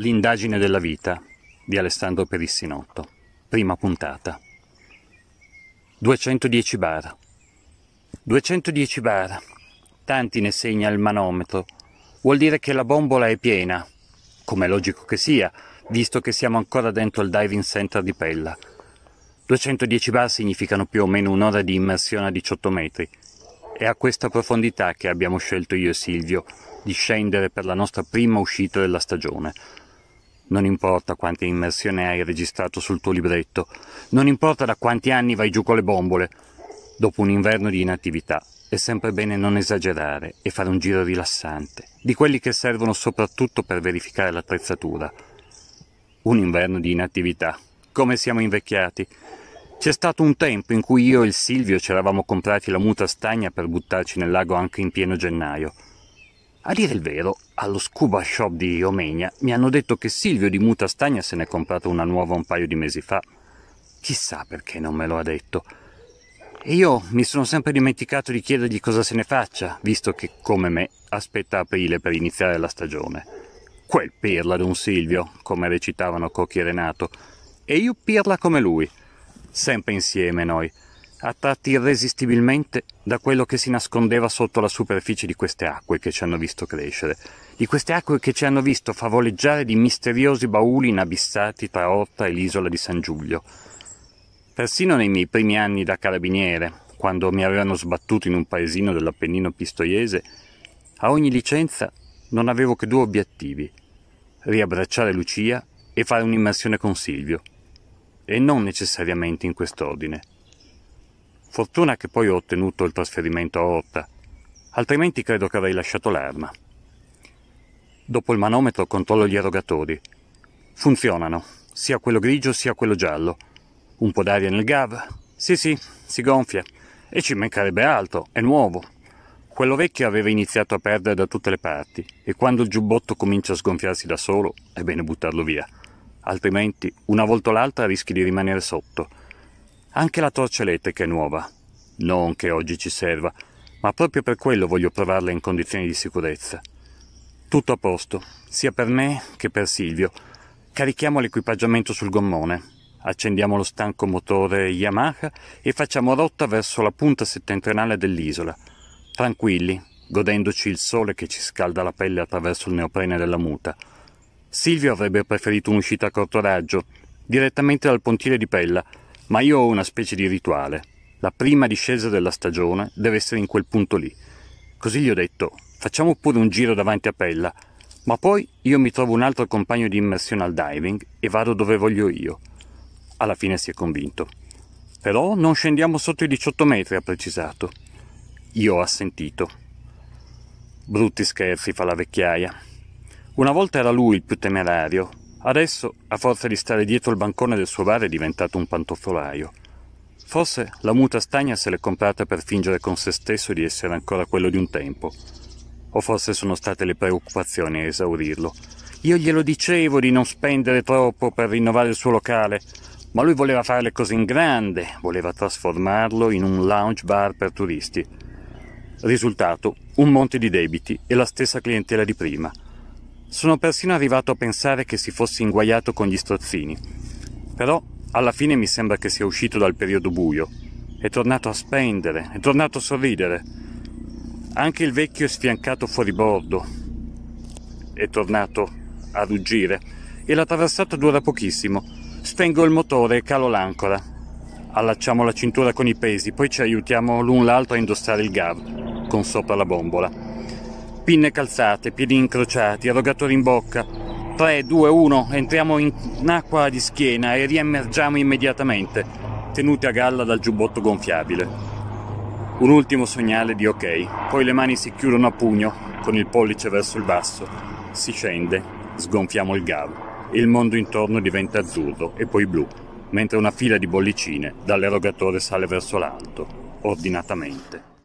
L'indagine della vita di Alessandro Perissinotto, prima puntata. 210 bar. 210 bar. Tanti ne segna il manometro. Vuol dire che la bombola è piena, come è logico che sia, visto che siamo ancora dentro il diving center di Pella. 210 bar significano più o meno un'ora di immersione a 18 metri. È a questa profondità che abbiamo scelto io e Silvio di scendere per la nostra prima uscita della stagione non importa quante immersioni hai registrato sul tuo libretto, non importa da quanti anni vai giù con le bombole. Dopo un inverno di inattività è sempre bene non esagerare e fare un giro rilassante, di quelli che servono soprattutto per verificare l'attrezzatura. Un inverno di inattività. Come siamo invecchiati. C'è stato un tempo in cui io e il Silvio ci eravamo comprati la muta stagna per buttarci nel lago anche in pieno gennaio. A dire il vero, allo scuba shop di Omegna mi hanno detto che Silvio di Mutastagna se n'è comprato una nuova un paio di mesi fa. Chissà perché non me lo ha detto. E io mi sono sempre dimenticato di chiedergli cosa se ne faccia, visto che, come me, aspetta aprile per iniziare la stagione. Quel pirla d'un Silvio, come recitavano Cocchi e Renato, e io pirla come lui. Sempre insieme noi attratti irresistibilmente da quello che si nascondeva sotto la superficie di queste acque che ci hanno visto crescere, di queste acque che ci hanno visto favoleggiare di misteriosi bauli inabissati tra Orta e l'isola di San Giulio. Persino nei miei primi anni da carabiniere, quando mi avevano sbattuto in un paesino dell'Appennino pistoiese, a ogni licenza non avevo che due obiettivi: riabbracciare Lucia e fare un'immersione con Silvio. E non necessariamente in quest'ordine. Fortuna che poi ho ottenuto il trasferimento a Orta, altrimenti credo che avrei lasciato l'arma. Dopo il manometro controllo gli erogatori. Funzionano, sia quello grigio sia quello giallo. Un po' d'aria nel GAV? Sì, sì, si gonfia. E ci mancherebbe altro, è nuovo. Quello vecchio aveva iniziato a perdere da tutte le parti e quando il giubbotto comincia a sgonfiarsi da solo è bene buttarlo via. Altrimenti, una volta o l'altra rischi di rimanere sotto anche la torcia elettrica è nuova. Non che oggi ci serva, ma proprio per quello voglio provarla in condizioni di sicurezza. Tutto a posto, sia per me che per Silvio. Carichiamo l'equipaggiamento sul gommone, accendiamo lo stanco motore Yamaha e facciamo rotta verso la punta settentrionale dell'isola. Tranquilli, godendoci il sole che ci scalda la pelle attraverso il neoprene della muta. Silvio avrebbe preferito un'uscita a corto raggio, direttamente dal pontile di Pella, ma io ho una specie di rituale. La prima discesa della stagione deve essere in quel punto lì. Così gli ho detto, facciamo pure un giro davanti a Pella, ma poi io mi trovo un altro compagno di immersione al diving e vado dove voglio io. Alla fine si è convinto. Però non scendiamo sotto i 18 metri, ha precisato. Io ho assentito. Brutti scherzi fa la vecchiaia. Una volta era lui il più temerario, Adesso, a forza di stare dietro il bancone del suo bar, è diventato un pantofolaio. Forse la muta stagna se l'è comprata per fingere con se stesso di essere ancora quello di un tempo. O forse sono state le preoccupazioni a esaurirlo. Io glielo dicevo di non spendere troppo per rinnovare il suo locale, ma lui voleva fare le cose in grande, voleva trasformarlo in un lounge bar per turisti. Risultato, un monte di debiti e la stessa clientela di prima – sono persino arrivato a pensare che si fosse inguaiato con gli strozzini. Però alla fine mi sembra che sia uscito dal periodo buio. È tornato a spendere, è tornato a sorridere. Anche il vecchio è sfiancato fuori bordo. È tornato a ruggire. E la traversata dura pochissimo. Spengo il motore e calo l'ancora. Allacciamo la cintura con i pesi, poi ci aiutiamo l'un l'altro a indossare il gab con sopra la bombola pinne calzate, piedi incrociati, erogatore in bocca. 3, 2, 1, entriamo in acqua di schiena e riemergiamo immediatamente, tenuti a galla dal giubbotto gonfiabile. Un ultimo segnale di ok, poi le mani si chiudono a pugno, con il pollice verso il basso, si scende, sgonfiamo il gavo il mondo intorno diventa azzurro e poi blu, mentre una fila di bollicine dall'erogatore sale verso l'alto, ordinatamente.